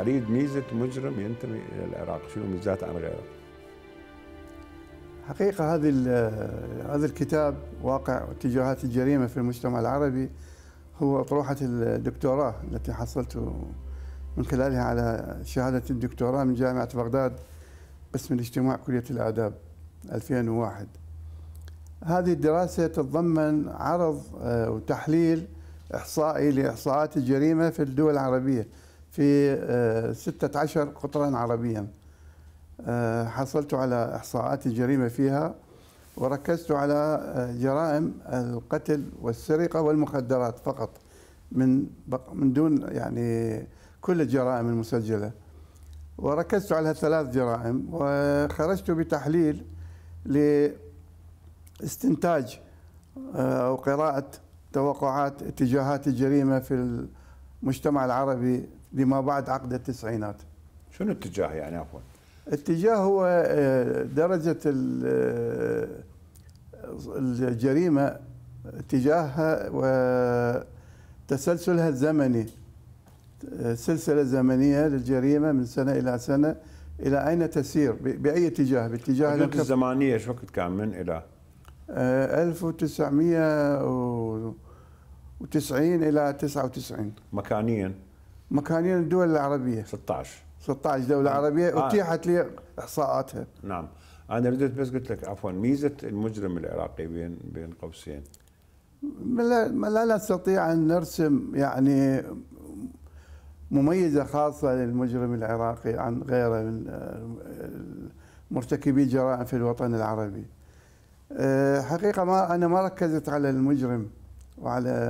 أريد ميزة مجرم ينتمي إلى العراق شنو ميزاته عن غيره حقيقة هذه هذا الكتاب واقع اتجاهات الجريمة في المجتمع العربي هو أطروحة الدكتوراه التي حصلت من خلالها على شهادة الدكتوراه من جامعة بغداد قسم الاجتماع كلية الآداب 2001 هذه الدراسة تتضمن عرض آه، وتحليل إحصائي لإحصاءات الجريمة في الدول العربية في 16 آه، قطرا عربيا آه، حصلت على إحصاءات الجريمة فيها وركزت على آه، جرائم القتل والسرقة والمخدرات فقط من من دون يعني كل الجرائم المسجلة وركزت على ثلاث جرائم وخرجت بتحليل لاستنتاج أو قراءة توقعات اتجاهات الجريمة في المجتمع العربي لما بعد عقد التسعينات شنو الاتجاه يعني عفوا الاتجاه هو آه، درجة آه، الجريمة اتجاهها وتسلسلها الزمني سلسلة زمنية للجريمة من سنة إلى سنة إلى أين تسير بأي اتجاه باتجاه الحدود الزمنية ايش وقت كان من إلى 1990 آه، إلى 99 مكانيا مكانين الدول العربيه 16 16 دوله نعم. عربيه آه. اتيحت لي احصاءاتها نعم انا ردت بس قلت لك عفوا ميزه المجرم العراقي بين بين قوسين لا, لا نستطيع ان نرسم يعني مميزه خاصه للمجرم العراقي عن غيره من مرتكبي جرائم في الوطن العربي. أه، حقيقه ما انا ما ركزت على المجرم وعلى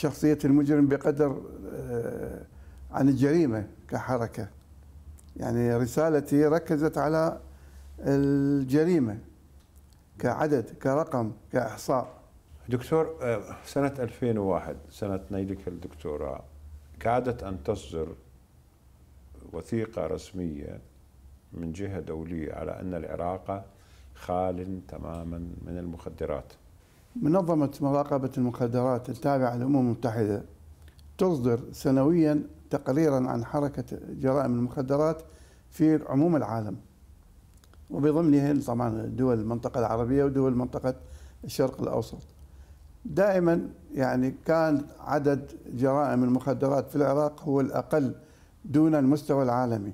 شخصية المجرم بقدر آه، عن الجريمة كحركة يعني رسالتي ركزت على الجريمة كعدد كرقم كإحصاء دكتور آه، سنة 2001 سنة نيلك الدكتوراه كادت أن تصدر وثيقة رسمية من جهة دولية على أن العراق خال تماما من المخدرات منظمة مراقبة المخدرات التابعة للأمم المتحدة تصدر سنويا تقريرا عن حركة جرائم المخدرات في عموم العالم وبضمنها طبعا دول المنطقة العربية ودول منطقة الشرق الأوسط دائما يعني كان عدد جرائم المخدرات في العراق هو الأقل دون المستوى العالمي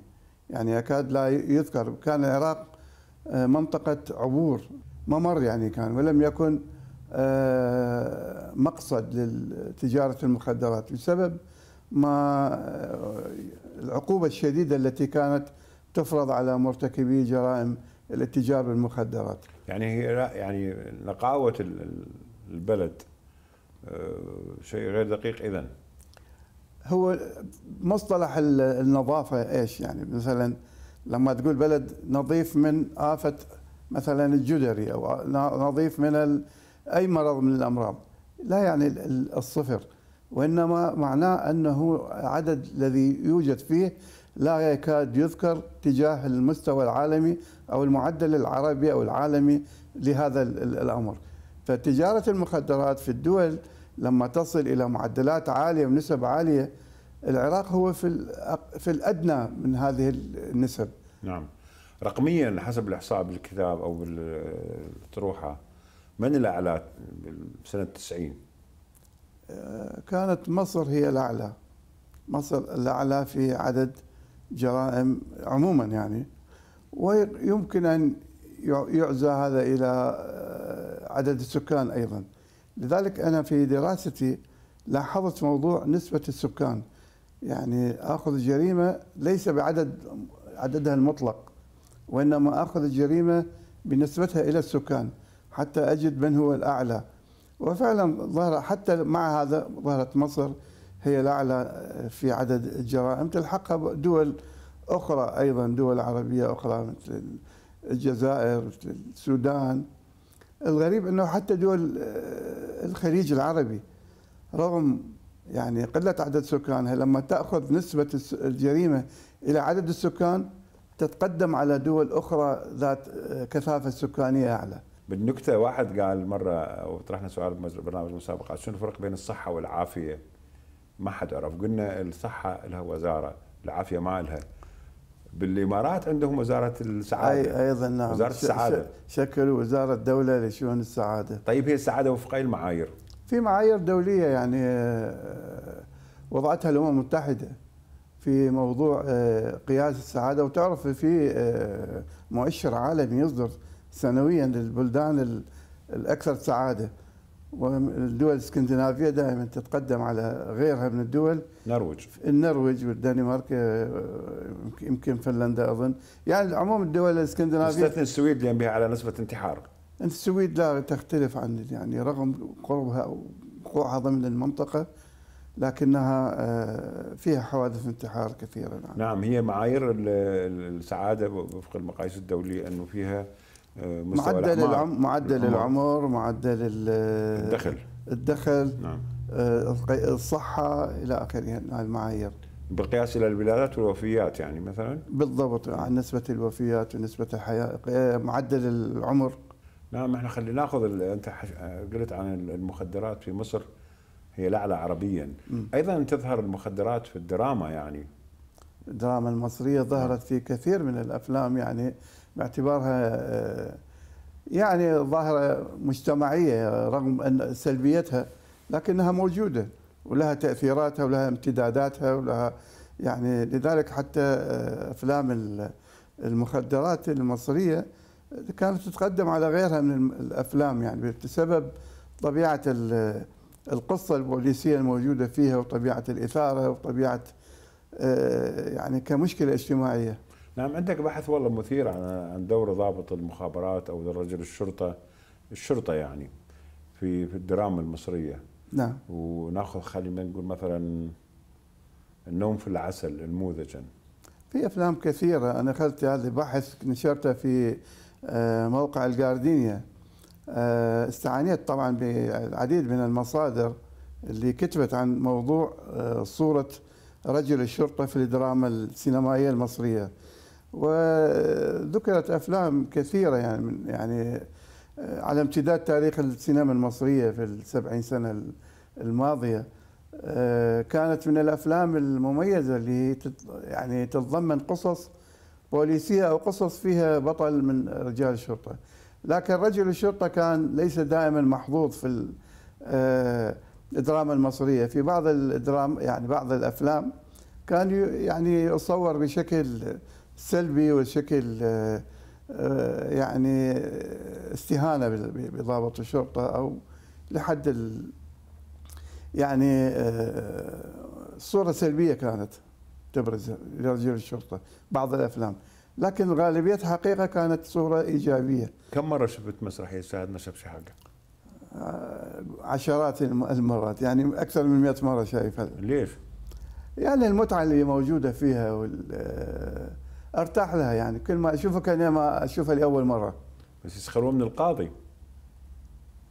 يعني يكاد لا يذكر كان العراق آه، منطقة عبور ممر يعني كان ولم يكن آه، مقصد لتجارة المخدرات بسبب ما آه، العقوبة الشديدة التي كانت تفرض على مرتكبي جرائم الاتجار بالمخدرات يعني هي يعني نقاوة البلد آه، شيء غير دقيق إذا هو مصطلح النظافة إيش يعني مثلا لما تقول بلد نظيف من آفة مثلا الجدري أو نظيف من أي مرض من الأمراض لا يعني الصفر وإنما معناه أنه عدد الذي يوجد فيه لا يكاد يذكر تجاه المستوى العالمي أو المعدل العربي أو العالمي لهذا الأمر فتجارة المخدرات في الدول لما تصل إلى معدلات عالية ونسب عالية العراق هو في في الأدنى من هذه النسب نعم رقميا حسب الإحصاء بالكتاب أو بالطروحة من الاعلى سنه 90 آه، كانت مصر هي الاعلى مصر الاعلى في عدد جرائم عموما يعني ويمكن ان يعزى هذا الى آه، عدد السكان ايضا لذلك انا في دراستي لاحظت موضوع نسبه السكان يعني اخذ الجريمه ليس بعدد عددها المطلق وانما اخذ الجريمه بنسبتها الى السكان حتى أجد من هو الأعلى وفعلا ظهر حتى مع هذا ظهرت مصر هي الأعلى في عدد الجرائم تلحقها دول أخرى أيضا دول عربية أخرى مثل الجزائر مثل السودان الغريب أنه حتى دول آه، الخليج العربي رغم يعني قلة عدد سكانها لما تأخذ نسبة الجريمة إلى عدد السكان تتقدم على دول أخرى ذات آه، كثافة سكانية أعلى بالنكته واحد قال مره وطرحنا سؤال ببرنامج مسابقه شنو الفرق بين الصحه والعافيه؟ ما حد عرف قلنا الصحه لها وزاره العافيه ما لها بالامارات عندهم وزاره السعاده اي ايضا نعم وزاره السعاده شكلوا وزاره دوله لشؤون السعاده طيب هي السعاده وفق اي المعايير؟ في معايير دوليه يعني آه، وضعتها الامم المتحده في موضوع آه، قياس السعاده وتعرف في آه، مؤشر عالمي يصدر سنويا للبلدان الأكثر سعادة والدول الاسكندنافية دائما تتقدم على غيرها من الدول النرويج النرويج والدنمارك آه، يمكن فنلندا أظن يعني عموم الدول الاسكندنافية تستثني السويد لأن بها على نسبة انتحار السويد لا تختلف عن يعني رغم قربها وقوعها ضمن المنطقة لكنها آه، فيها حوادث انتحار كثيرة نعم, نعم هي معايير السعادة وفق المقاييس الدولية أنه فيها آه، معدل العمر معدل العمر معدل الدخل الدخل نعم آه، الصحه الى اخره المعايير بالقياس الى الولادات والوفيات يعني مثلا بالضبط عن نسبه الوفيات ونسبه الحياه معدل العمر نعم احنا خلينا ناخذ انت قلت عن المخدرات في مصر هي الاعلى عربيا ايضا تظهر المخدرات في الدراما يعني الدراما المصريه ظهرت في كثير من الافلام يعني باعتبارها آه، يعني ظاهرة مجتمعية رغم أن سلبيتها لكنها موجودة ولها تأثيراتها ولها امتداداتها ولها يعني لذلك حتى آه، أفلام المخدرات المصرية كانت تتقدم على غيرها من الأفلام يعني بسبب طبيعة القصة البوليسية الموجودة فيها وطبيعة الإثارة وطبيعة آه، يعني كمشكلة اجتماعية نعم عندك بحث والله مثير عن عن دور ضابط المخابرات او رجل الشرطه الشرطه يعني في في الدراما المصريه نعم وناخذ خلينا نقول مثلا النوم في العسل نموذجا في افلام كثيره انا اخذت هذا بحث نشرته في آه، موقع الجاردينيا آه، استعانيت طبعا بالعديد من المصادر اللي كتبت عن موضوع آه، صوره رجل الشرطه في الدراما السينمائيه المصريه وذكرت افلام كثيره يعني من يعني آه، على امتداد تاريخ السينما المصريه في السبعين سنه الماضيه آه، كانت من الافلام المميزه اللي يعني تتضمن قصص بوليسيه او قصص فيها بطل من رجال الشرطه لكن رجل الشرطه كان ليس دائما محظوظ في آه، الدراما المصريه في بعض الدراما يعني بعض الافلام كان يعني يصور بشكل سلبي وشكل آه، آه، يعني استهانه بضابط الشرطه او لحد ال يعني آه، صوره سلبيه كانت تبرز لرجل الشرطه بعض الافلام لكن غالبيه حقيقه كانت صوره ايجابيه كم مره شفت مسرحيه سعد نشب شحاقه؟ عشرات المرات يعني اكثر من 100 مره شايفها ليش؟ يعني المتعه اللي موجوده فيها وال ارتاح لها يعني كل ما اشوفها كان ما اشوفها لاول مره بس يسخرون من القاضي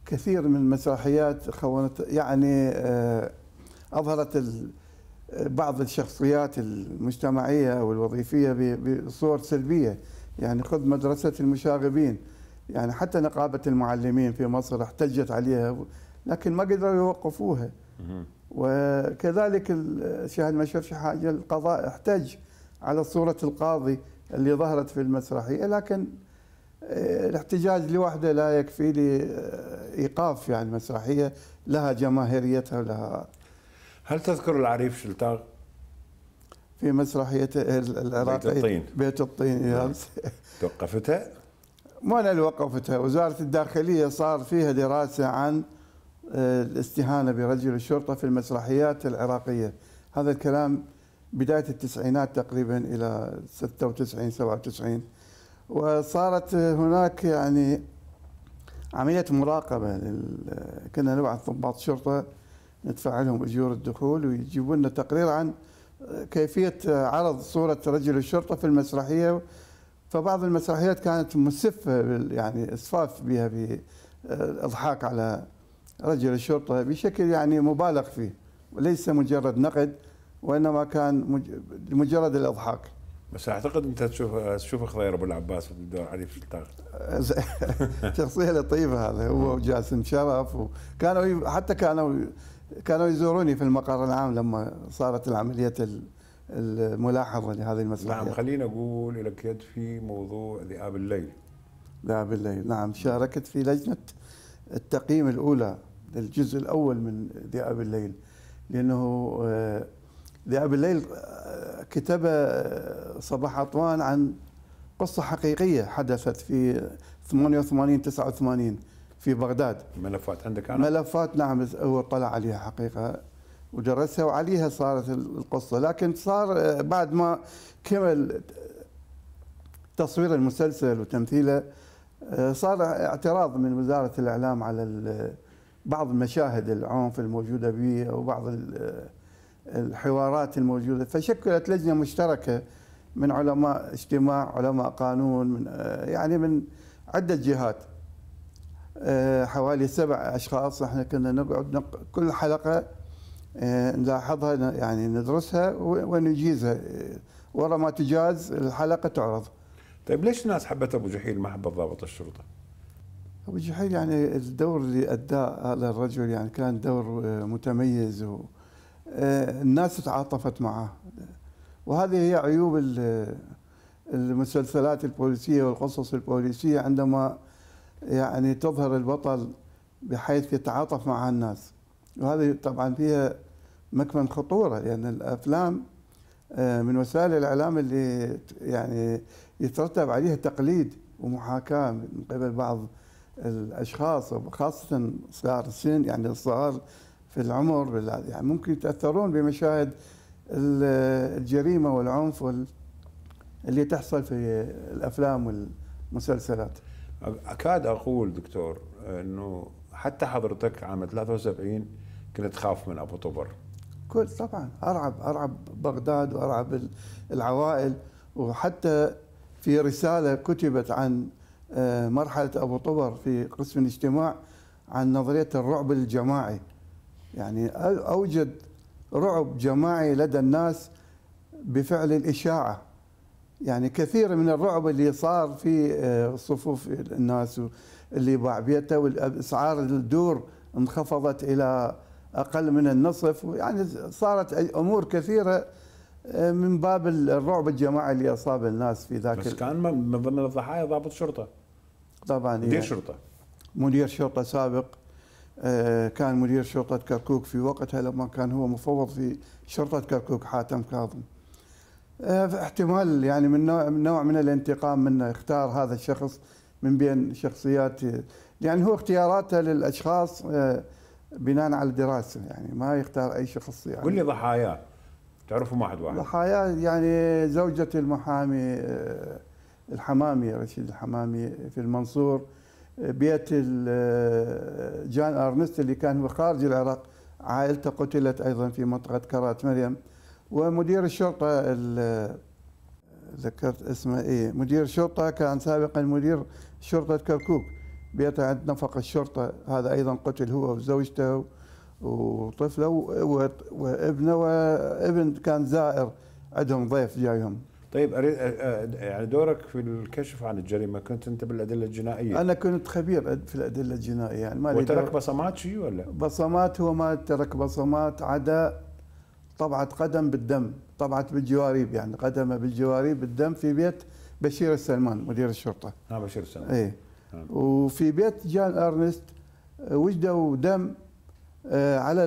كثير من المسرحيات خونت يعني آه، اظهرت بعض الشخصيات المجتمعيه والوظيفيه بصور سلبيه يعني خذ مدرسه المشاغبين يعني حتى نقابه المعلمين في مصر احتجت عليها لكن ما قدروا يوقفوها وكذلك الشاهد مشرف حاجه القضاء احتج على صورة القاضي اللي ظهرت في المسرحية لكن آه، الاحتجاج لوحده لا يكفي لإيقاف يعني مسرحية لها جماهيريتها ولها هل تذكر العريف شلتاغ؟ في مسرحية العراقية بيت الطين بيت الطين نعم. توقفتها؟ ما أنا اللي وقفتها وزارة الداخلية صار فيها دراسة عن آه، الاستهانة برجل الشرطة في المسرحيات العراقية هذا الكلام بدايه التسعينات تقريبا الى 96 97 وصارت هناك يعني عمليه مراقبه كنا نبعث ضباط شرطه ندفع لهم اجور الدخول ويجيبوا لنا تقرير عن كيفيه عرض صوره رجل الشرطه في المسرحيه فبعض المسرحيات كانت مسفه يعني اسفاف بها في الاضحاك على رجل الشرطه بشكل يعني مبالغ فيه وليس مجرد نقد وانما كان مجرد الاضحاك بس اعتقد انت تشوف تشوف خضير ابو العباس الدور علي في التاخ شخصيه لطيفه هذا هو وجاسم شرف وكانوا حتى كانوا كانوا يزوروني في المقر العام لما صارت العمليه الملاحظه لهذه المسرحيه نعم خليني اقول لك يد في موضوع ذئاب الليل ذئاب الليل نعم شاركت في لجنه التقييم الاولى للجزء الاول من ذئاب الليل لانه آه، لأبي الليل كتب صباح عطوان عن قصة حقيقية حدثت في 88 89 في بغداد ملفات عندك أنا؟ ملفات نعم هو طلع عليها حقيقة ودرسها وعليها صارت القصة لكن صار آه، بعد ما كمل تصوير المسلسل وتمثيله آه، صار اعتراض من وزارة الإعلام على بعض مشاهد العنف الموجودة به وبعض الحوارات الموجودة فشكلت لجنة مشتركة من علماء اجتماع علماء قانون من آه، يعني من عدة جهات آه، حوالي سبع أشخاص احنا كنا نقعد كل حلقة آه، نلاحظها يعني ندرسها ونجيزها ورا ما تجاز الحلقة تعرض طيب ليش الناس حبت أبو جحيل ما حبت ضابط الشرطة؟ أبو جحيل يعني الدور اللي أداه هذا الرجل يعني كان دور متميز و الناس تعاطفت معه وهذه هي عيوب المسلسلات البوليسية والقصص البوليسية عندما يعني تظهر البطل بحيث يتعاطف مع الناس وهذه طبعا فيها مكمن خطورة لأن يعني الأفلام آه، من وسائل الإعلام اللي يعني يترتب عليها تقليد ومحاكاة من قبل بعض الأشخاص وخاصه صغار السن يعني الصغار في العمر يعني ممكن يتاثرون بمشاهد الجريمه والعنف وال اللي تحصل في الافلام والمسلسلات اكاد اقول دكتور انه حتى حضرتك عام 73 كنت تخاف من ابو طبر كل طبعا ارعب ارعب بغداد وارعب العوائل وحتى في رساله كتبت عن آه، مرحله ابو طبر في قسم الاجتماع عن نظريه الرعب الجماعي يعني اوجد رعب جماعي لدى الناس بفعل الاشاعه يعني كثير من الرعب اللي صار في آه، صفوف الناس اللي باع بيته والاسعار الدور انخفضت الى اقل من النصف يعني صارت امور كثيره آه، من باب الرعب الجماعي اللي اصاب الناس في ذاك بس كان من ضمن الضحايا ضابط شرطه طبعا مدير يعني شرطه مدير شرطه سابق آه، كان مدير شرطة كركوك في وقتها لما كان هو مفوض في شرطة كركوك حاتم كاظم آه، احتمال يعني من نوع من, نوع من الانتقام منه اختار هذا الشخص من بين شخصيات يعني هو اختياراته للاشخاص آه، بناء على الدراسه يعني ما يختار اي شخص يعني قل لي ضحاياه تعرفهم واحد واحد ضحاياه يعني زوجة المحامي الحمامي رشيد الحمامي في المنصور بيت جان ارنست اللي كان هو خارج العراق عائلته قتلت ايضا في منطقه كرات مريم ومدير الشرطه ذكرت اسمه ايه مدير الشرطه كان سابقا مدير شرطه كركوك بيته عند نفق الشرطه هذا ايضا قتل هو وزوجته وطفله وابنه وابن كان زائر عندهم ضيف جايهم طيب اريد يعني دورك في الكشف عن الجريمه كنت انت بالادله الجنائيه انا كنت خبير في الادله الجنائيه يعني ما وترك بصمات شيء ولا؟ بصمات هو ما ترك بصمات عدا طبعت قدم بالدم طبعت بالجواريب يعني قدمه بالجواريب بالدم في بيت بشير السلمان مدير الشرطه اه بشير السلمان اي آه. وفي بيت جان ارنست آه، وجدوا دم آه، على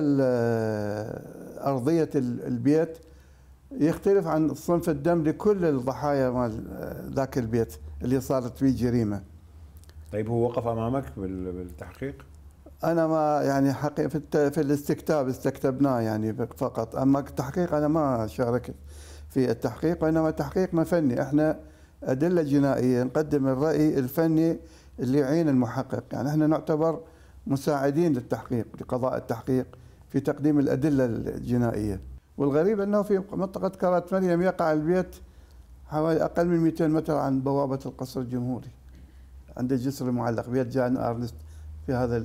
ارضيه البيت يختلف عن صنف الدم لكل الضحايا مال آه، ذاك البيت اللي صارت فيه جريمه. طيب هو وقف امامك بالتحقيق؟ انا ما يعني حقيقه في, في الاستكتاب استكتبناه يعني فقط اما التحقيق انا ما شاركت في التحقيق وانما تحقيقنا فني احنا ادله جنائيه نقدم الراي الفني اللي يعين المحقق يعني احنا نعتبر مساعدين للتحقيق لقضاء التحقيق في تقديم الادله الجنائيه. والغريب أنه في منطقة كرات مريم يقع البيت حوالي أقل من 200 متر عن بوابة القصر الجمهوري عند الجسر المعلق بيت جان أرنست في هذا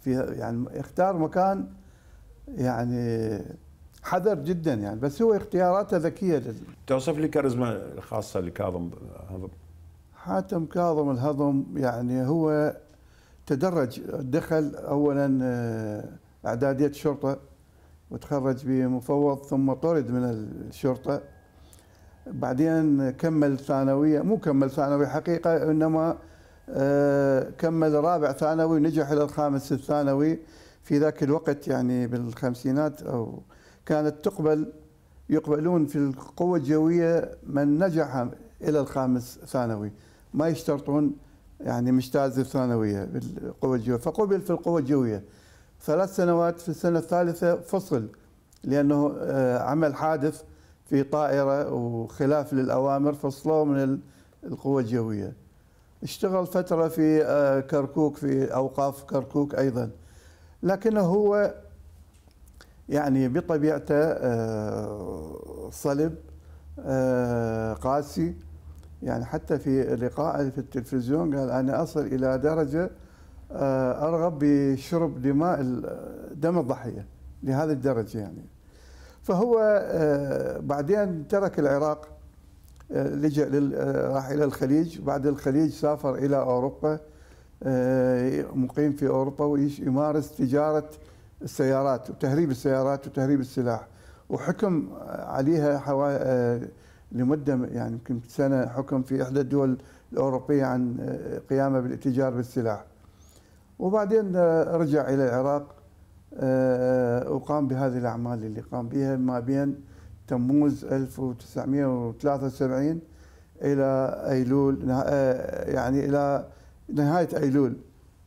في يعني اختار مكان يعني حذر جدا يعني بس هو اختياراته ذكيه جدا توصف لي كاريزما الخاصه لكاظم هضم حاتم كاظم الهضم يعني هو تدرج دخل اولا آه، اعداديه الشرطه وتخرج بمفوض ثم طرد من الشرطة بعدين كمل ثانوية مو كمل ثانوي حقيقة إنما آه، كمل رابع ثانوي ونجح إلى الخامس الثانوي في ذاك الوقت يعني بالخمسينات أو كانت تقبل يقبلون في القوة الجوية من نجح إلى الخامس ثانوي ما يشترطون يعني مجتاز الثانوية بالقوة الجوية فقبل في القوة الجوية ثلاث سنوات في السنة الثالثة فصل لأنه آه، عمل حادث في طائرة وخلاف للأوامر فصلوه من القوة الجوية اشتغل فترة في آه، كركوك في أوقاف كركوك أيضا لكنه هو يعني بطبيعته آه، صلب قاسي يعني حتى في لقاء في التلفزيون قال أنا أصل إلى درجة آه، ارغب بشرب دماء دم الضحيه لهذه الدرجه يعني فهو آه، بعدين ترك العراق آه، لجا راح الى الخليج بعد الخليج سافر الى اوروبا مقيم في اوروبا ويمارس تجاره السيارات وتهريب السيارات وتهريب السلاح وحكم عليها حوالي لمده يعني يمكن سنه حكم في احدى الدول الاوروبيه عن قيامه بالاتجار بالسلاح وبعدين آه، رجع إلى العراق آه، وقام بهذه الأعمال اللي قام بها ما بين تموز 1973 إلى أيلول آه، يعني إلى نهاية أيلول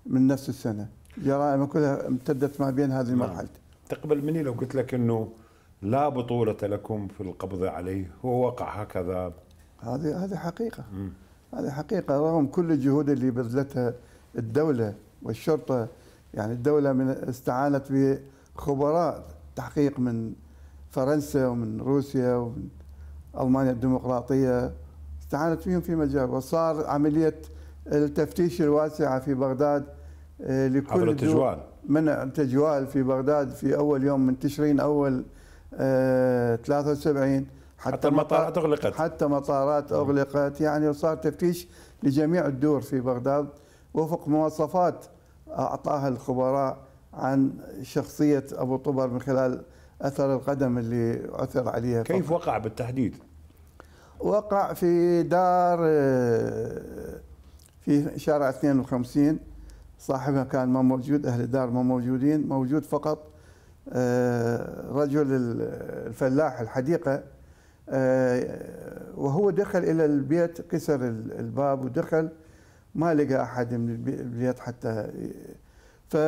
من نفس السنة جرائمه كلها امتدت ما بين هذه نعم. المرحلة تقبل مني لو قلت لك أنه لا بطولة لكم في القبض عليه هو وقع هكذا هذه هذه حقيقة هذه حقيقة رغم كل الجهود اللي بذلتها الدولة والشرطه يعني الدوله من استعانت بخبراء تحقيق من فرنسا ومن روسيا ومن المانيا الديمقراطيه استعانت فيهم في مجال وصار عمليه التفتيش الواسعه في بغداد آه، لكل عبر التجوال منع التجوال في بغداد في اول يوم من تشرين اول 73 آه، حتى, حتى المطارات اغلقت حتى مطارات اغلقت يعني وصار تفتيش لجميع الدور في بغداد وفق مواصفات أعطاها الخبراء عن شخصية أبو طبر من خلال أثر القدم اللي عثر عليها كيف فقط. وقع بالتحديد؟ وقع في دار في شارع 52 صاحبها كان ما موجود أهل الدار ما موجودين موجود فقط آه، رجل الفلاح الحديقة آه، وهو دخل إلى البيت كسر الباب ودخل ما لقى احد من البيت حتى ففتح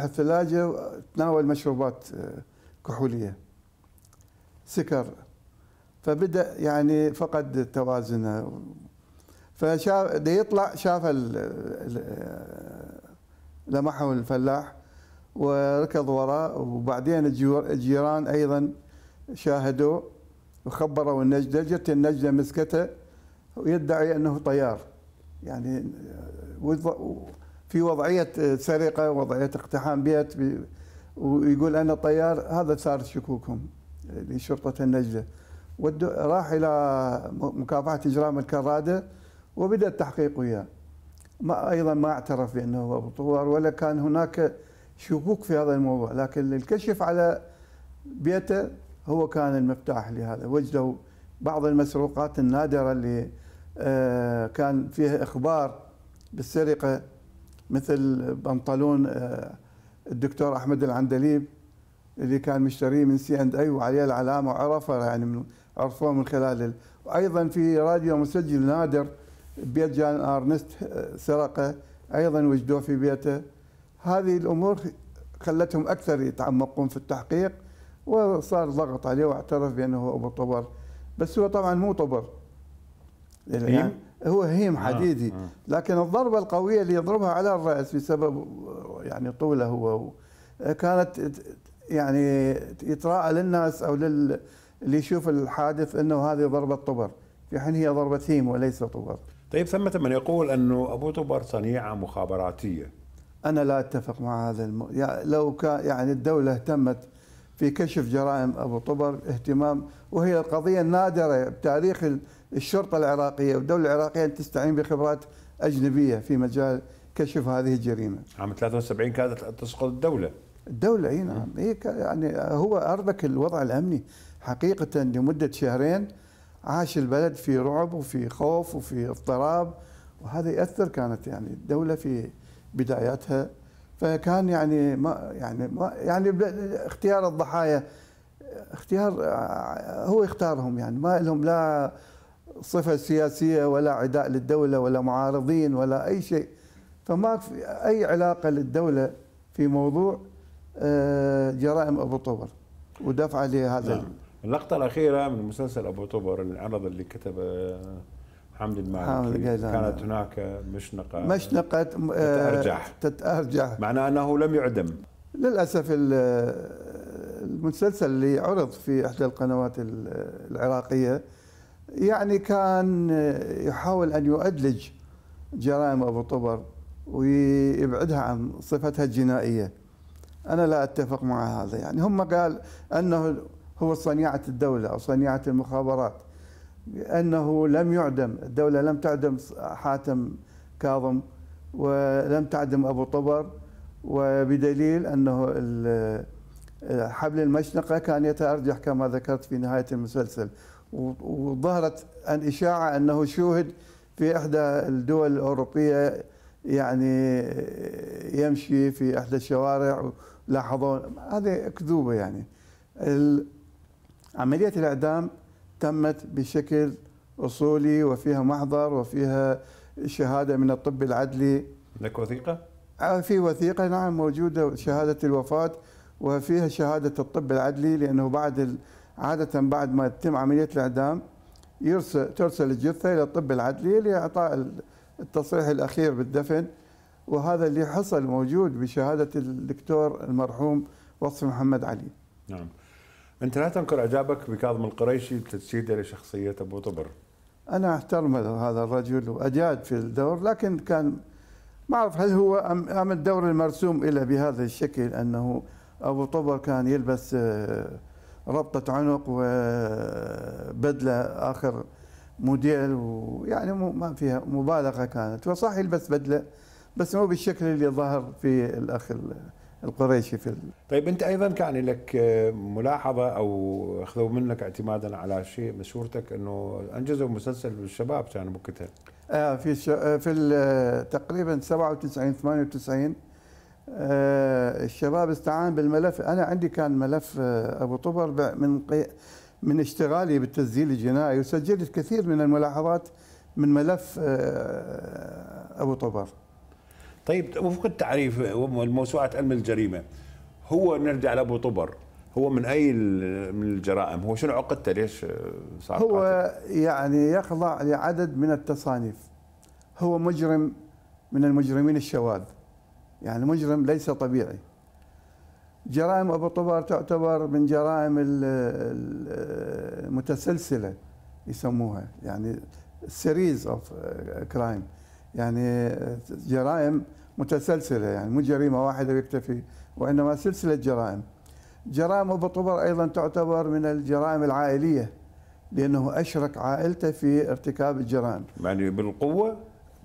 الثلاجه وتناول مشروبات كحوليه سكر فبدا يعني فقد توازنه فشاف ده يطلع شاف لمحه الفلاح وركض وراه وبعدين الجيران ايضا شاهدوه وخبروا النجده جت النجده مسكته ويدعي انه طيار يعني آه، في وضعيه آه، سرقه وضعيه اقتحام بيت ويقول انا طيار هذا صارت شكوكهم آه، لشرطه النجده راح الى مكافحه اجرام الكراده وبدا التحقيق وياه ما ايضا ما اعترف بانه هو ابو طوار ولا كان هناك شكوك في هذا الموضوع لكن الكشف على بيته هو كان المفتاح لهذا وجدوا بعض المسروقات النادره اللي آه، كان فيها اخبار بالسرقه مثل بنطلون آه، الدكتور احمد العندليب اللي كان مشتريه من سي اند اي وعليه العلامه وعرفه يعني من عرفوه من خلال وايضا في راديو مسجل نادر بيت جان ارنست آه، سرقه ايضا وجدوه في بيته هذه الامور خلتهم اكثر يتعمقون في التحقيق وصار ضغط عليه واعترف بانه هو ابو طبر بس هو طبعا مو طبر يعني هو هيم آه، حديدي آه. لكن الضربة القوية اللي يضربها على الرأس بسبب يعني طوله هو كانت يعني يتراءى للناس أو لل اللي يشوف الحادث أنه هذه ضربة طبر في حين هي ضربة هيم وليس طبر طيب ثمة من يقول أنه أبو طبر صنيعة مخابراتية أنا لا أتفق مع هذا الم... يعني لو كان يعني الدولة اهتمت في كشف جرائم أبو طبر اهتمام وهي القضية النادرة بتاريخ الشرطه العراقيه والدوله العراقيه ان تستعين بخبرات اجنبيه في مجال كشف هذه الجريمه. عام 73 كانت تسقط الدوله. الدوله اي نعم إيه يعني هو اربك الوضع الامني حقيقه لمده شهرين عاش البلد في رعب وفي خوف وفي اضطراب وهذا ياثر كانت يعني الدوله في بداياتها فكان يعني ما يعني ما يعني اختيار الضحايا اختيار آه، هو يختارهم يعني ما لهم لا صفة سياسية ولا عداء للدولة ولا معارضين ولا أي شيء فما في أي علاقة للدولة في موضوع آه، جرائم أبو طبر ودفع لهذا نعم. اللقطة الأخيرة من مسلسل أبو طبر العرض اللي كتبه آه، حمد المعركي كانت هناك مشنقة مشنقة آه، تتأرجح تتأرجح معناه أنه لم يعدم للأسف المسلسل اللي عرض في إحدى القنوات العراقية يعني كان يحاول أن يؤدلج جرائم أبو طبر ويبعدها عن صفتها الجنائية أنا لا أتفق مع هذا يعني هم قال أنه هو صنيعة الدولة أو صنيعة المخابرات أنه لم يعدم الدولة لم تعدم حاتم كاظم ولم تعدم أبو طبر وبدليل أنه حبل المشنقة كان يتأرجح كما ذكرت في نهاية المسلسل وظهرت أن إشاعة أنه شوهد في إحدى الدول الأوروبية يعني يمشي في إحدى الشوارع لاحظوا هذه أكذوبة يعني عملية الإعدام تمت بشكل أصولي وفيها محضر وفيها شهادة من الطب العدلي لك وثيقة؟ آه، في وثيقة نعم موجودة شهادة الوفاة وفيها شهادة الطب العدلي لأنه بعد عادة بعد ما تتم عملية الإعدام يرسل ترسل الجثة إلى الطب العدلي لإعطاء التصريح الأخير بالدفن وهذا اللي حصل موجود بشهادة الدكتور المرحوم وصفي محمد علي نعم أنت لا تنكر إعجابك بكاظم القريشي تجسيده لشخصية أبو طبر أنا أحترم هذا الرجل وأجاد في الدور لكن كان ما أعرف هل هو أم الدور المرسوم له بهذا الشكل أنه أبو طبر كان يلبس آه، ربطة عنق وبدلة آخر موديل ويعني ما فيها مبالغة كانت وصح يلبس بدلة بس مو بالشكل اللي ظهر في الأخ القريشي في طيب أنت أيضا كان لك ملاحظة أو أخذوا منك اعتمادا على شيء مشهورتك أنه أنجزوا مسلسل الشباب كان وقتها آه في آه، في تقريبا 97 98 آه، الشباب استعان بالملف انا عندي كان ملف آه، ابو طبر من من اشتغالي بالتسجيل الجنائي وسجلت كثير من الملاحظات من ملف آه، ابو طبر طيب وفق التعريف وموسوعه علم الجريمه هو نرجع لابو طبر هو من اي من الجرائم هو شنو عقدته ليش صار هو قاتل؟ يعني يخضع لعدد من التصانيف هو مجرم من المجرمين الشواذ يعني مجرم ليس طبيعي جرائم ابو طبار تعتبر من جرائم المتسلسله يسموها يعني سيريز اوف كرايم يعني جرائم متسلسله يعني مو جريمه واحده ويكتفي وانما سلسله جرائم جرائم ابو طبر ايضا تعتبر من الجرائم العائليه لانه اشرك عائلته في ارتكاب الجرائم يعني بالقوه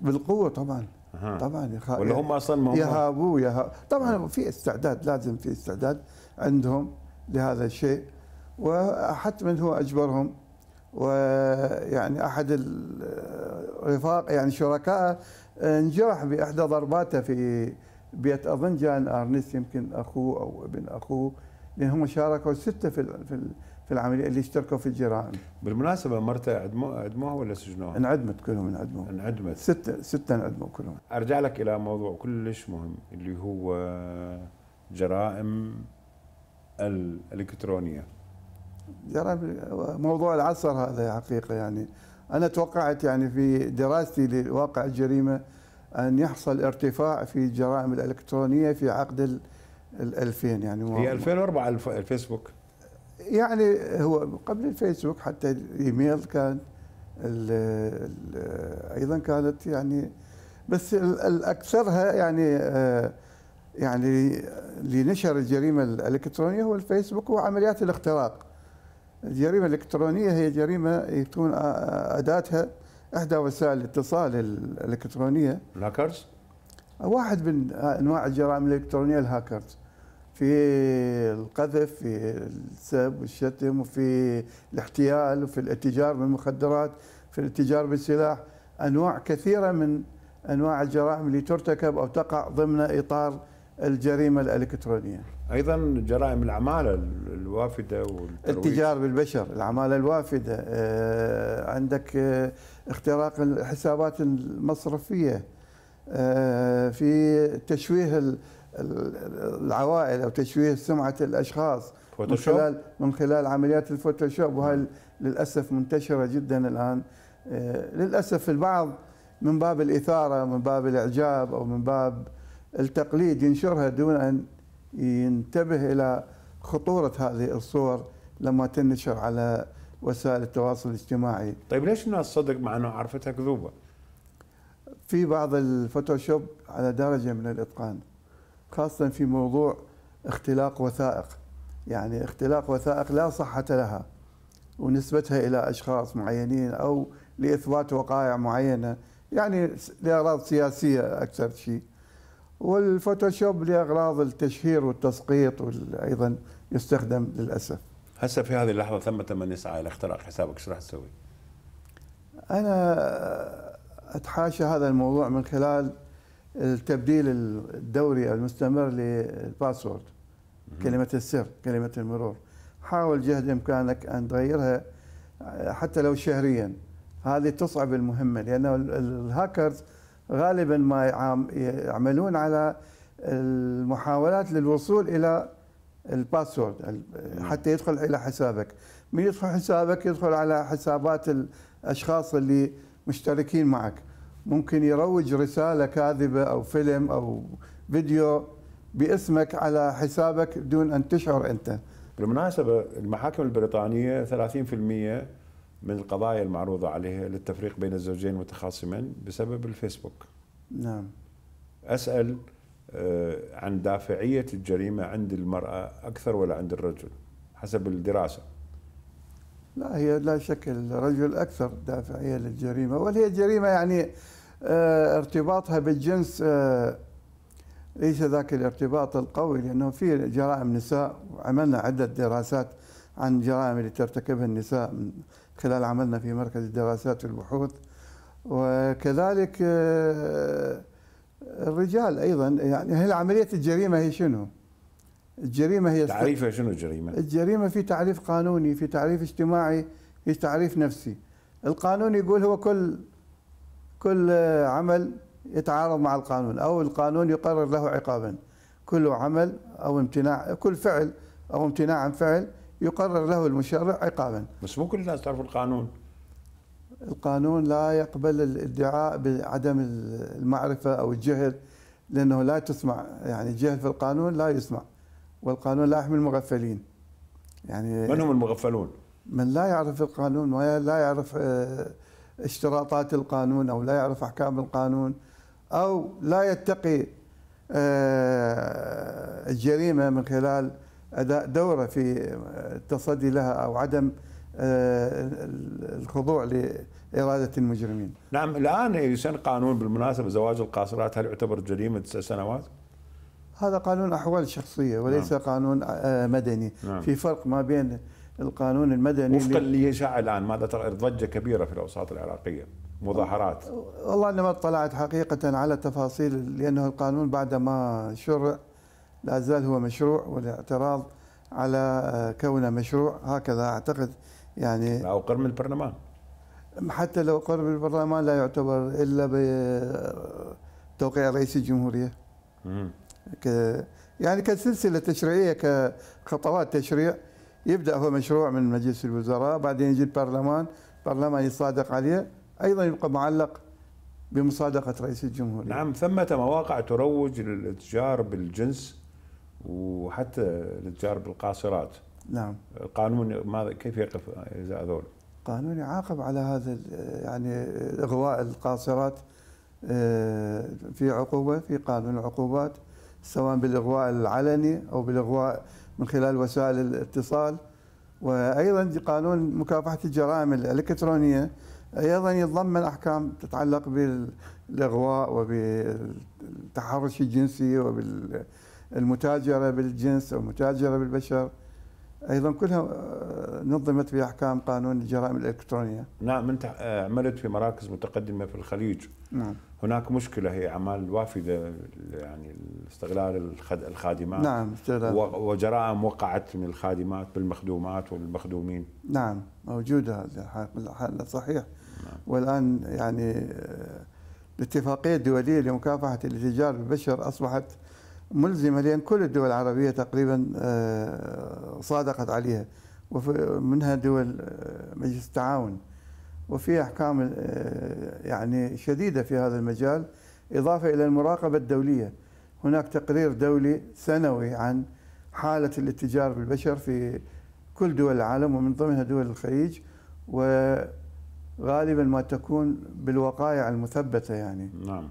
بالقوه طبعا طبعا طبعا ولا هم اصلا ما يهابوه يهاب طبعا في استعداد لازم في استعداد عندهم لهذا الشيء وحتى من هو اجبرهم ويعني احد الرفاق يعني شركاء انجرح باحدى ضرباته في بيت اظن جان ارنست يمكن اخوه او ابن اخوه لان هم شاركوا سته في في العمليه اللي اشتركوا في الجرائم. بالمناسبه مرته عدموها ولا سجنوها؟ انعدمت كلهم انعدموا. انعدمت. سته سته انعدموا كلهم. ارجع لك الى موضوع كلش مهم اللي هو جرائم الالكترونيه. جرائم موضوع العصر هذا حقيقه يعني انا توقعت يعني في دراستي لواقع الجريمه ان يحصل ارتفاع في الجرائم الالكترونيه في عقد ال 2000 يعني هي 2004 على الفيسبوك يعني هو قبل الفيسبوك حتى الايميل كان الـ الـ ايضا كانت يعني بس الاكثرها يعني يعني يعني لنشر الجريمه الالكترونيه هو الفيسبوك وعمليات الاختراق. الجريمه الالكترونيه هي جريمه يكون آه، آه، اداتها احدى وسائل الاتصال الالكترونيه. الهاكرز؟ واحد من انواع الجرائم الالكترونيه الهاكرز. في القذف في السب والشتم وفي الاحتيال وفي الاتجار بالمخدرات في الاتجار بالسلاح انواع كثيره من انواع الجرائم اللي ترتكب او تقع ضمن اطار الجريمه الالكترونيه. ايضا جرائم العماله الوافده التجار بالبشر، العماله الوافده، آه، عندك آه، اختراق الحسابات المصرفيه، آه، في تشويه العوائل او تشويه سمعه الاشخاص فوتوشوب. من خلال من خلال عمليات الفوتوشوب وهي للاسف منتشره جدا الان آه، للاسف البعض من باب الاثاره من باب الاعجاب او من باب التقليد ينشرها دون ان ينتبه الى خطوره هذه الصور لما تنشر على وسائل التواصل الاجتماعي. طيب ليش الناس صدق مع انه عرفتها كذوبه؟ في بعض الفوتوشوب على درجه من الاتقان. خاصة في موضوع اختلاق وثائق يعني اختلاق وثائق لا صحة لها ونسبتها إلى أشخاص معينين أو لإثبات وقائع معينة يعني لأغراض سياسية أكثر شيء والفوتوشوب لأغراض التشهير والتسقيط وأيضا يستخدم للأسف هسه في هذه اللحظة ثمة من يسعى إلى اختراق حسابك شو راح تسوي؟ أنا أتحاشى هذا الموضوع من خلال التبديل الدوري المستمر للباسورد كلمة السر كلمة المرور حاول جهد إمكانك أن تغيرها حتى لو شهريا هذه تصعب المهمة لأنه الهاكرز غالبا ما يعملون على المحاولات للوصول إلى الباسورد حتى يدخل إلى حسابك من يدخل حسابك يدخل على حسابات الأشخاص اللي مشتركين معك ممكن يروج رساله كاذبه او فيلم او فيديو باسمك على حسابك دون ان تشعر انت. بالمناسبه المحاكم البريطانيه 30% من القضايا المعروضه عليها للتفريق بين الزوجين المتخاصمين بسبب الفيسبوك. نعم. اسال آه، عن دافعيه الجريمه عند المراه اكثر ولا عند الرجل حسب الدراسه. لا هي لا شك الرجل اكثر دافعيه للجريمه وهي جريمه يعني آه، ارتباطها بالجنس آه، ليس ذاك الارتباط القوي لأنه في جرائم نساء وعملنا عدة دراسات عن جرائم اللي ترتكبها النساء من خلال عملنا في مركز الدراسات والبحوث وكذلك آه، الرجال أيضا يعني هي عملية الجريمة هي شنو؟ الجريمة هي تعريفها شنو الجريمة؟ الجريمة في تعريف قانوني في تعريف اجتماعي في تعريف نفسي القانون يقول هو كل كل عمل يتعارض مع القانون أو القانون يقرر له عقابا كل عمل أو امتناع كل فعل أو امتناع عن فعل يقرر له المشرع عقابا بس مو كل الناس تعرف القانون القانون لا يقبل الادعاء بعدم المعرفة أو الجهل لأنه لا تسمع يعني الجهل في القانون لا يسمع والقانون لا يحمي المغفلين يعني من هم المغفلون؟ من لا يعرف القانون ولا يعرف آه، اشتراطات القانون أو لا يعرف أحكام القانون أو لا يتقي آه، الجريمة من خلال أداء دوره في آه، التصدي لها أو عدم آه، الخضوع لإرادة المجرمين نعم الآن يسن قانون بالمناسبة زواج القاصرات هل يعتبر جريمة تسع سنوات؟ هذا قانون أحوال شخصية وليس نعم. قانون مدني نعم. في فرق ما بين القانون المدني وفقا ليجع الان ماذا ترى ضجه كبيره في الاوساط العراقيه مظاهرات والله انا ما اطلعت حقيقه على تفاصيل لانه القانون بعد ما شرع لا زال هو مشروع والاعتراض على كونه مشروع هكذا اعتقد يعني او قرم البرلمان حتى لو قرم البرلمان لا يعتبر الا بتوقيع رئيس الجمهوريه ك يعني كسلسله تشريعيه كخطوات تشريع يبدا هو مشروع من مجلس الوزراء بعدين يجي البرلمان البرلمان يصادق عليه ايضا يبقى معلق بمصادقه رئيس الجمهوريه نعم ثمه مواقع تروج للاتجار بالجنس وحتى الاتجار بالقاصرات نعم القانون ماذا كيف يقف هذول؟ قانون يعاقب على هذا يعني اغواء القاصرات آه، في عقوبه في قانون العقوبات سواء بالاغواء العلني او بالاغواء من خلال وسائل الاتصال وايضا قانون مكافحه الجرائم الالكترونيه ايضا يتضمن احكام تتعلق بالاغواء وبالتحرش الجنسي وبالمتاجره بالجنس والمتاجره بالبشر ايضا كلها نظمت بأحكام قانون الجرائم الإلكترونية نعم أنت آه، عملت في مراكز متقدمة في الخليج نعم هناك مشكلة هي أعمال وافدة يعني استغلال الخادمات نعم استغلال وجرائم وقعت من الخادمات بالمخدومات والمخدومين نعم موجودة هذا صحيح نعم. والآن يعني الاتفاقية آه، الدولية لمكافحة الاتجار بالبشر أصبحت ملزمة لأن كل الدول العربية تقريبا آه، صادقت عليها ومنها دول آه، مجلس التعاون وفي احكام آه، يعني شديده في هذا المجال اضافه الى المراقبه الدوليه هناك تقرير دولي سنوي عن حاله الاتجار بالبشر في كل دول العالم ومن ضمنها دول الخليج وغالبا ما تكون بالوقائع المثبته يعني نعم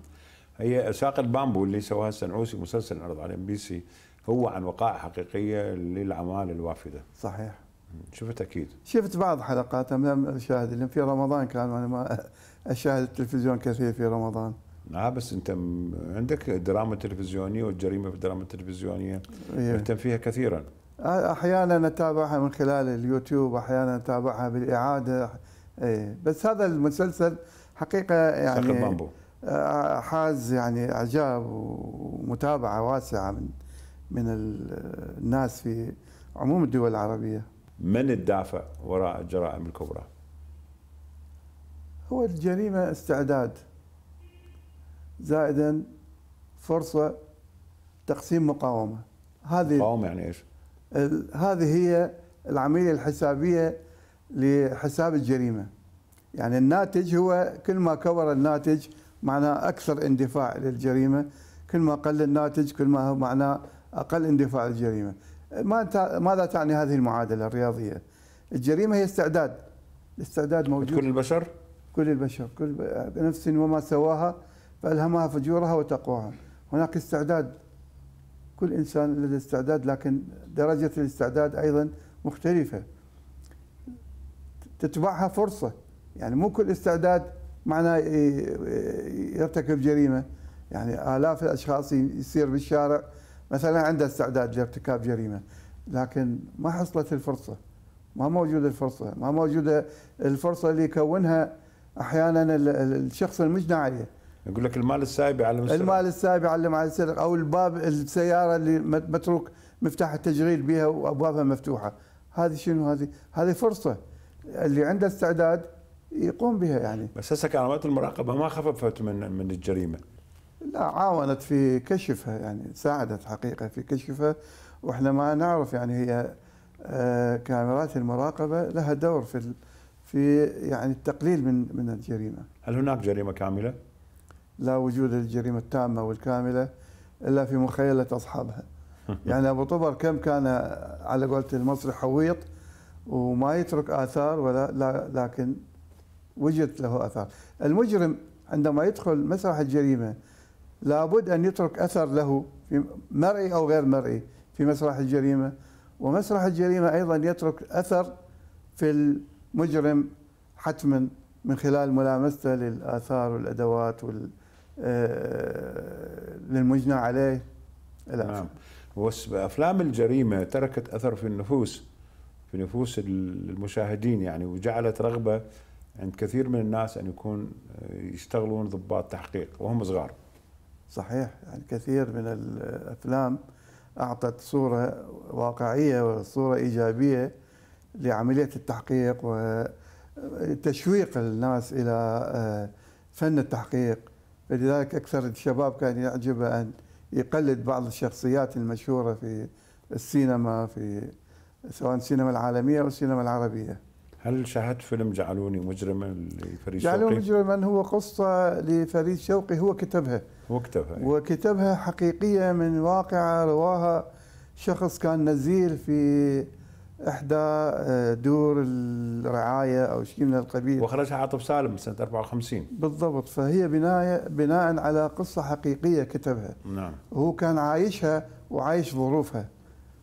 هي ساق البامبو اللي سواها السنعوسي مسلسل عرض على ام بي سي هو عن وقائع حقيقيه للعمال الوافده صحيح شفت اكيد شفت بعض حلقاتها لم اشاهد في رمضان كان انا ما اشاهد التلفزيون كثير في رمضان نعم بس انت عندك دراما تلفزيونيه والجريمه في الدراما التلفزيونيه إيه. مهتم فيها كثيرا آه، احيانا اتابعها من خلال اليوتيوب احيانا اتابعها بالاعاده ايه بس هذا المسلسل حقيقه يعني آه، حاز يعني اعجاب ومتابعه واسعه من من الناس في عموم الدول العربيه من الدافع وراء الجرائم الكبرى؟ هو الجريمة استعداد زائدا فرصة تقسيم مقاومة هذه مقاومة يعني ايش؟ هذه هي العملية الحسابية لحساب الجريمة يعني الناتج هو كل ما كبر الناتج معناه أكثر اندفاع للجريمة كل ما قل الناتج كل ما هو معناه أقل اندفاع للجريمة ماذا تعني هذه المعادله الرياضيه؟ الجريمه هي استعداد الاستعداد موجود كل البشر؟ كل البشر كل نفس وما سواها فالهمها فجورها وتقواها هناك استعداد كل انسان لديه استعداد لكن درجه الاستعداد ايضا مختلفه تتبعها فرصه يعني مو كل استعداد معناه يرتكب جريمه يعني الاف الاشخاص يصير بالشارع مثلا عنده استعداد لارتكاب جريمه لكن ما حصلت الفرصه ما موجوده الفرصه ما موجوده الفرصه اللي يكونها احيانا الشخص المجنى عليه يقول لك المال السايب يعلم السرق المال السايب يعلم على السرق او الباب السياره اللي متروك مفتاح التشغيل بها وابوابها مفتوحه هذه شنو هذه؟ هذه فرصه اللي عنده استعداد يقوم بها يعني بس هسه كرامات المراقبه ما خففت من من الجريمه لا عاونت في كشفها يعني ساعدت حقيقة في كشفها وإحنا ما نعرف يعني هي آه، كاميرات المراقبة لها دور في في يعني التقليل من من الجريمة هل هناك جريمة كاملة؟ لا وجود الجريمة التامة والكاملة إلا في مخيلة أصحابها يعني أبو طبر كم كان على قولة المصري حويط وما يترك آثار ولا لا لكن وجدت له آثار المجرم عندما يدخل مسرح الجريمة لابد أن يترك أثر له في مرئي أو غير مرئي في مسرح الجريمة ومسرح الجريمة أيضا يترك أثر في المجرم حتما من خلال ملامسته للآثار والأدوات وال آه، للمجنى عليه إلى نعم وأفلام الجريمة تركت أثر في النفوس في نفوس المشاهدين يعني وجعلت رغبة عند كثير من الناس أن يكون آه، يشتغلون ضباط تحقيق وهم صغار صحيح يعني كثير من الافلام اعطت صوره واقعيه وصوره ايجابيه لعمليه التحقيق وتشويق الناس الى فن التحقيق فلذلك اكثر الشباب كان يعجبه ان يقلد بعض الشخصيات المشهوره في السينما في سواء السينما العالميه او السينما العربيه هل شاهدت فيلم جعلوني مجرما لفريد شوقي؟ جعلوني مجرما هو قصة لفريد شوقي هو كتبها هو كتبها يعني. وكتبها حقيقية من واقعة رواها شخص كان نزيل في إحدى آه، دور الرعاية أو شيء من القبيل وخرجها عاطف سالم سنة 54 بالضبط فهي بناء بناء على قصة حقيقية كتبها نعم هو كان عايشها وعايش ظروفها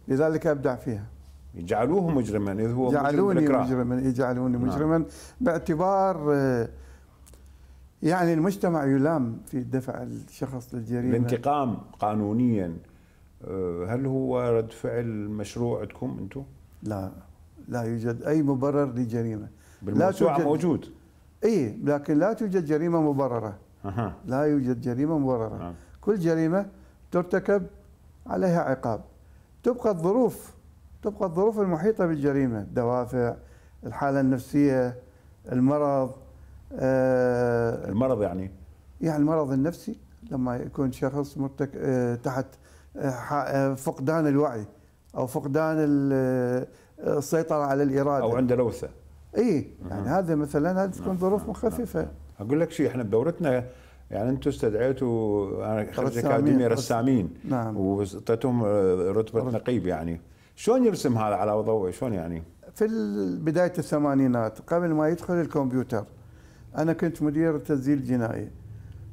لذلك أبدع فيها يجعلوه مجرما إذ هو يجعلوني مجرم مجرما إيه، يجعلوني نعم. مجرما نعم. باعتبار آه، يعني المجتمع يلام في دفع الشخص للجريمة الانتقام قانونيا آه، هل هو رد فعل مشروع عندكم أنتم؟ لا لا يوجد أي مبرر لجريمة بالموسوعة لا توجد موجود اي لكن لا توجد جريمه مبرره أه. لا يوجد جريمه مبرره أه. كل جريمه ترتكب عليها عقاب تبقى الظروف تبقى الظروف المحيطة بالجريمة الدوافع الحالة النفسية المرض آه المرض يعني يعني المرض النفسي لما يكون شخص مرتك آه تحت آه،, آه فقدان الوعي او فقدان آه، السيطره على الاراده او عنده لوثه اي يعني هذا مثلا هذه تكون نعم، ظروف نعم، نعم. مخففه اقول لك شيء احنا بدورتنا يعني انتم استدعيتوا انا خريج اكاديميه رسامين نعم واعطيتهم آه، رتبه نقيب يعني شلون يرسم هذا على ضوء شلون يعني؟ في بداية الثمانينات قبل ما يدخل الكمبيوتر أنا كنت مدير تسجيل جنائي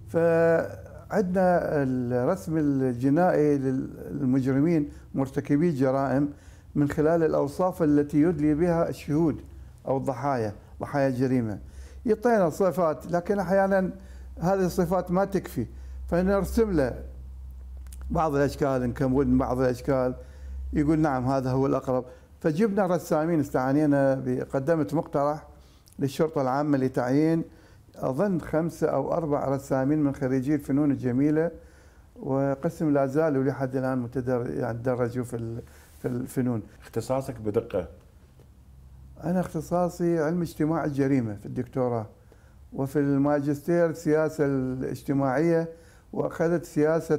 فعندنا الرسم الجنائي للمجرمين مرتكبي الجرائم من خلال الأوصاف التي يدلي بها الشهود أو الضحايا ضحايا الجريمة يعطينا صفات لكن أحيانا هذه الصفات ما تكفي فنرسم له بعض الأشكال نكمل بعض الأشكال يقول نعم هذا هو الأقرب فجبنا رسامين استعانينا قدمت مقترح للشرطة العامة لتعيين أظن خمسة أو أربع رسامين من خريجي الفنون الجميلة وقسم لا زالوا لحد الآن يعني درجوا في في الفنون اختصاصك بدقة أنا اختصاصي علم اجتماع الجريمة في الدكتوراه وفي الماجستير سياسه الاجتماعية وأخذت سياسة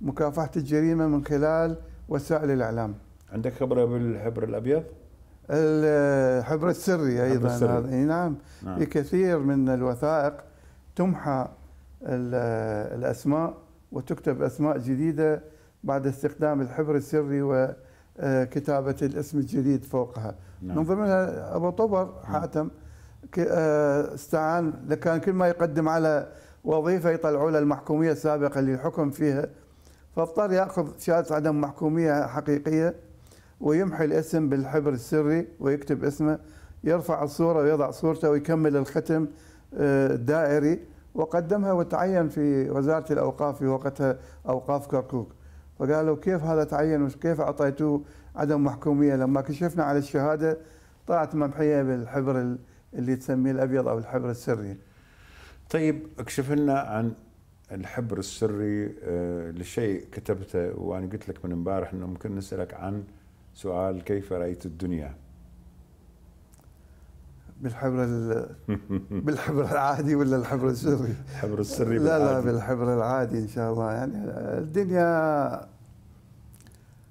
مكافحة الجريمة من خلال وسائل الاعلام عندك خبره بالحبر الابيض الحبر السري ايضا السري. هذا نعم. نعم في كثير من الوثائق تمحى الاسماء وتكتب اسماء جديده بعد استخدام الحبر السري وكتابه آه، الاسم الجديد فوقها نعم. من ضمنها ابو طبر نعم. حاتم آه، استعان كان كل ما يقدم على وظيفه يطلعوا له المحكوميه السابقه اللي حكم فيها فاضطر ياخذ شهاده عدم محكوميه حقيقيه ويمحي الاسم بالحبر السري ويكتب اسمه يرفع الصوره ويضع صورته ويكمل الختم الدائري آه، وقدمها وتعين في وزاره الاوقاف في وقتها اوقاف كركوك فقالوا كيف هذا تعين وكيف اعطيتوه عدم محكوميه لما كشفنا على الشهاده طلعت ممحيه بالحبر اللي تسميه الابيض او الحبر السري. طيب اكشف لنا عن الحبر السري آه، لشيء كتبته وانا قلت لك من امبارح انه ممكن نسالك عن سؤال كيف رايت الدنيا؟ بالحبر بالحبر العادي ولا الحبر السري؟ الحبر السري لا لا بالحبر العادي ان شاء الله يعني الدنيا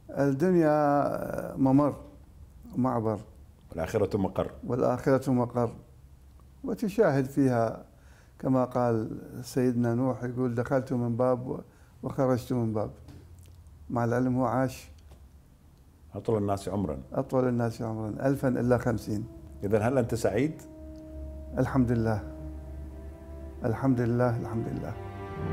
الدنيا آه، ممر معبر والآخرة مقر والآخرة مقر وتشاهد فيها كما قال سيدنا نوح يقول دخلت من باب وخرجت من باب مع العلم هو عاش أطول الناس عمرا أطول الناس عمرا ألفا إلا خمسين إذا هل أنت سعيد؟ الحمد لله الحمد لله الحمد لله